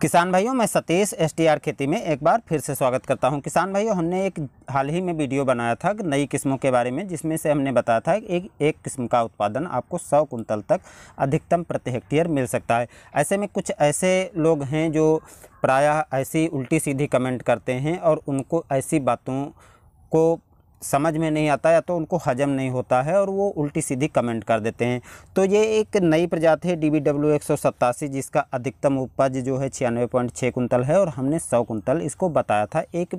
किसान भाइयों मैं सतीश एस टी आर खेती में एक बार फिर से स्वागत करता हूं किसान भाइयों हमने एक हाल ही में वीडियो बनाया था नई किस्मों के बारे में जिसमें से हमने बताया था कि एक एक किस्म का उत्पादन आपको सौ कुंतल तक अधिकतम प्रति हेक्टेयर मिल सकता है ऐसे में कुछ ऐसे लोग हैं जो प्रायः ऐसी उल्टी सीधी कमेंट करते हैं और उनको ऐसी बातों को समझ में नहीं आता या तो उनको हजम नहीं होता है और वो उल्टी सीधी कमेंट कर देते हैं तो ये एक नई प्रजाति है डी बी डब्ल्यू एक सौ सत्तासी जिसका अधिकतम उपज जो है छियानवे पॉइंट छः कुंतल है और हमने सौ कुंतल इसको बताया था एक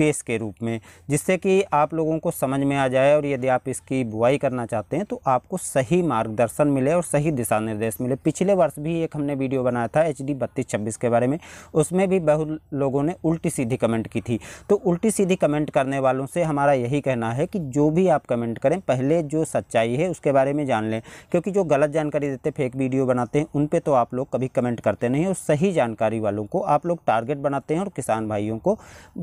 बेस के रूप में जिससे कि आप लोगों को समझ में आ जाए और यदि आप इसकी बुआई करना चाहते हैं तो आपको सही मार्गदर्शन मिले और सही दिशा निर्देश मिले पिछले वर्ष भी एक हमने वीडियो बनाया था एच डी बत्तीस छब्बीस के बारे में उसमें भी बहुत लोगों ने उल्टी सीधी कमेंट की थी तो उल्टी सीधी कमेंट करने वालों से हमारा यही यही कहना है कि जो भी आप कमेंट करें पहले जो सच्चाई है उसके बारे में जान लें क्योंकि जो गलत जानकारी देते फेक वीडियो बनाते हैं उन पर तो आप लोग कभी कमेंट करते नहीं और सही जानकारी वालों को आप लोग टारगेट बनाते हैं और किसान भाइयों को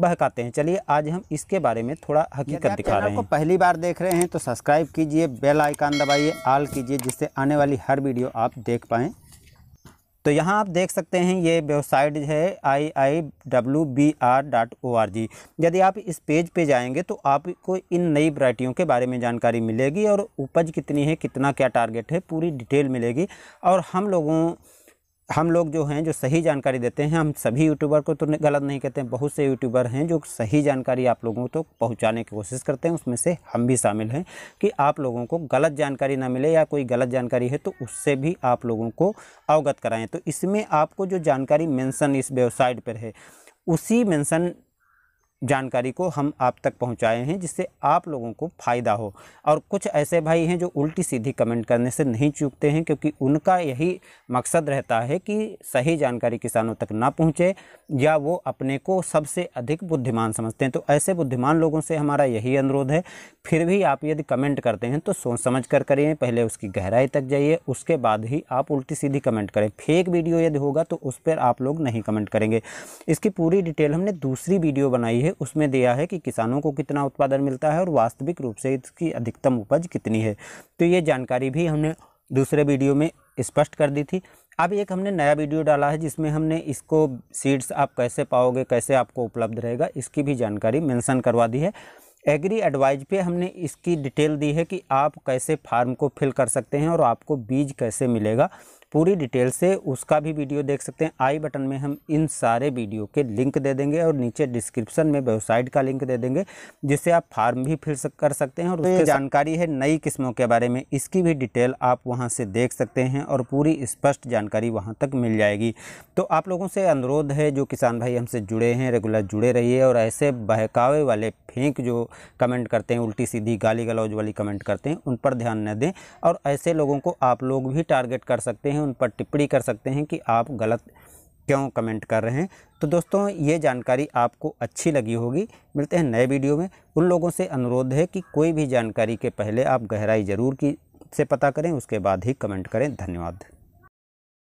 बहकाते हैं चलिए आज हम इसके बारे में थोड़ा हकीकत दिखा रहे हैं पहली बार देख रहे हैं तो सब्सक्राइब कीजिए बेल आइकान दबाइए ऑल कीजिए जिससे आने वाली हर वीडियो आप देख पाएँ तो यहाँ आप देख सकते हैं ये वेबसाइट है I I W B R dot O R G यदि आप इस पेज पे जाएंगे तो आपको इन नई वरायटियों के बारे में जानकारी मिलेगी और उपज कितनी है कितना क्या टारगेट है पूरी डिटेल मिलेगी और हम लोगों हम लोग जो हैं जो सही जानकारी देते हैं हम सभी यूट्यूबर को तो गलत नहीं कहते हैं बहुत से यूट्यूबर हैं जो सही जानकारी आप लोगों तक तो पहुंचाने की कोशिश करते हैं उसमें से हम भी शामिल हैं कि आप लोगों को गलत जानकारी ना मिले या कोई गलत जानकारी है तो उससे भी आप लोगों को अवगत कराएं तो इसमें आपको जो जानकारी मैंसन इस वेबसाइट पर है उसी मैंसन जानकारी को हम आप तक पहुंचाए हैं जिससे आप लोगों को फ़ायदा हो और कुछ ऐसे भाई हैं जो उल्टी सीधी कमेंट करने से नहीं चूकते हैं क्योंकि उनका यही मकसद रहता है कि सही जानकारी किसानों तक ना पहुंचे या वो अपने को सबसे अधिक बुद्धिमान समझते हैं तो ऐसे बुद्धिमान लोगों से हमारा यही अनुरोध है फिर भी आप यदि कमेंट करते हैं तो सोच समझ कर करें पहले उसकी गहराई तक जाइए उसके बाद ही आप उल्टी सीधी कमेंट करें फेक वीडियो यदि होगा तो उस पर आप लोग नहीं कमेंट करेंगे इसकी पूरी डिटेल हमने दूसरी वीडियो बनाई है है उसमें दिया है कि किसानों को कितना उत्पादन मिलता है और वास्तविक रूप से इसकी अधिकतम उपज कितनी है तो ये जानकारी भी हमने दूसरे वीडियो में स्पष्ट कर दी थी अब एक हमने नया वीडियो डाला है जिसमें हमने इसको सीड्स आप कैसे पाओगे कैसे आपको उपलब्ध रहेगा इसकी भी जानकारी मेंशन करवा दी है एग्री एडवाइज पे हमने इसकी डिटेल दी है कि आप कैसे फार्म को फिल कर सकते हैं और आपको बीज कैसे मिलेगा पूरी डिटेल से उसका भी वीडियो देख सकते हैं आई बटन में हम इन सारे वीडियो के लिंक दे देंगे और नीचे डिस्क्रिप्शन में वेबसाइट का लिंक दे देंगे जिससे आप फार्म भी फिर कर सकते हैं और तो उसकी जानकारी है नई किस्मों के बारे में इसकी भी डिटेल आप वहाँ से देख सकते हैं और पूरी स्पष्ट जानकारी वहाँ तक मिल जाएगी तो आप लोगों से अनुरोध है जो किसान भाई हमसे जुड़े हैं रेगुलर जुड़े रहिए और ऐसे बहकावे वाले फेंक जो कमेंट करते हैं उल्टी सीधी गाली गलौज वाली कमेंट करते हैं उन पर ध्यान न दें और ऐसे लोगों को आप लोग भी टारगेट कर सकते हैं उन पर टिप्पणी कर सकते हैं कि आप गलत क्यों कमेंट कर रहे हैं तो दोस्तों ये जानकारी आपको अच्छी लगी होगी मिलते हैं नए वीडियो में उन लोगों से अनुरोध है कि कोई भी जानकारी के पहले आप गहराई ज़रूर की से पता करें उसके बाद ही कमेंट करें धन्यवाद